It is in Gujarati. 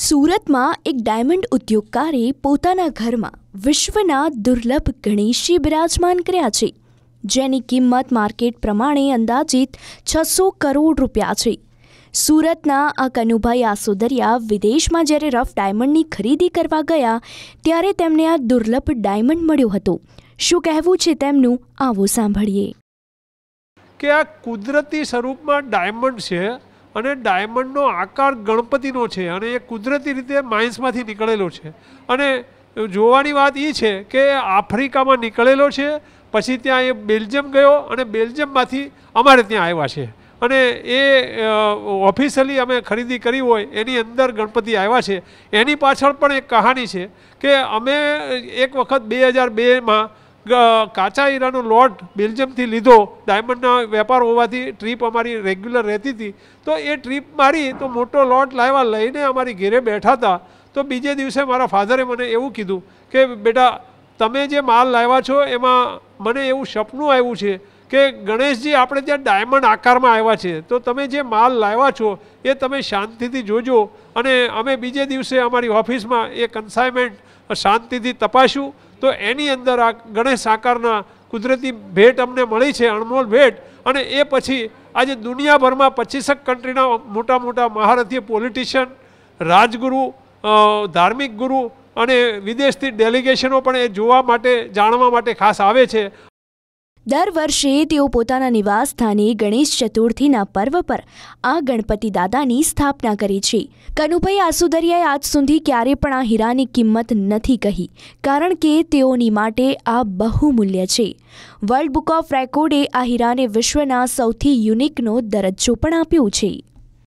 સુરતમાં એક ડાયમંડ ઉદ્યોગકારે પોતાના ઘરમાં વિશ્વના દુર્લભ ગણેશજી બિરાજમાન કર્યા છે જેની કિંમત માર્કેટ પ્રમાણે અંદાજિત છસો કરોડ રૂપિયા છે સુરતના આ કનુભાઈ આસોદરિયા વિદેશમાં જ્યારે રફ ડાયમંડની ખરીદી કરવા ગયા ત્યારે તેમને આ દુર્લભ ડાયમંડ મળ્યો હતો શું કહેવું છે તેમનું આવો સાંભળીએ કે આ કુદરતી સ્વરૂપમાં ડાયમંડ છે અને ડાયમંડનો આકાર ગણપતિનો છે અને એ કુદરતી રીતે માઇન્સમાંથી નીકળેલો છે અને જોવાની વાત એ છે કે આફ્રિકામાં નીકળેલો છે પછી ત્યાં એ બેલ્જિયમ ગયો અને બેલ્જિયમમાંથી અમારે ત્યાં આવ્યા છે અને એ ઓફિશિયલી અમે ખરીદી કરી હોય એની અંદર ગણપતિ આવ્યા છે એની પાછળ પણ એક કહાની છે કે અમે એક વખત બે હજાર બેમાં કાચા ઈરાનનો લોટ બિલ્જીમથી લીધો ડાયમંડનો વેપાર હોવાથી ટ્રીપ અમારી રેગ્યુલર રહેતી હતી તો એ ટ્રીપ મારી તો મોટો લોટ લાવ્યા લઈને અમારી ઘરે બેઠાતા તો બીજા દિવસે મારા ફાધરે મને એવું કીધું કે બેટા તમે જે માલ લાવ્યા છો એમાં મને એવું સપનું આવ્યું છે કે ગણેશજી આપડે ત્યાં ડાયમંડ આકારમાં આવ્યા છે તો તમે જે માલ લાવ્યા છો એ તમે શાંતિથી જોજો અને અમે બીજા દિવસે અમારી ઓફિસમાં એક કન્સાઈનમેન્ટ શાંતિથી તપાસ્યું તો એની અંદર આ ગણેશ આકારના કુદરતી ભેટ અમને મળી છે અણમોલ ભેટ અને એ પછી આજે દુનિયાભરમાં પચીસક કન્ટ્રીના મોટા મોટા મહારથીય પોલિટિશિયન રાજગુરુ ધાર્મિક ગુરુ અને વિદેશથી ડેલિગેશનો પણ એ જોવા માટે જાણવા માટે ખાસ આવે છે દર વર્ષે તેઓ પોતાના નિવાસસ્થાને ગણેશ ચતુર્થીના પર્વ પર આ ગણપતિ દાદાની સ્થાપના કરે છે કનુભાઈ આસુદરિયાએ આજ સુધી ક્યારે પણ આ હીરાની કિંમત નથી કહી કારણ કે તેઓની માટે આ બહુમૂલ્ય છે વર્લ્ડ બુક ઓફ રેકોર્ડે આ હીરાને વિશ્વના સૌથી યુનિકનો દરજ્જો પણ આપ્યો છે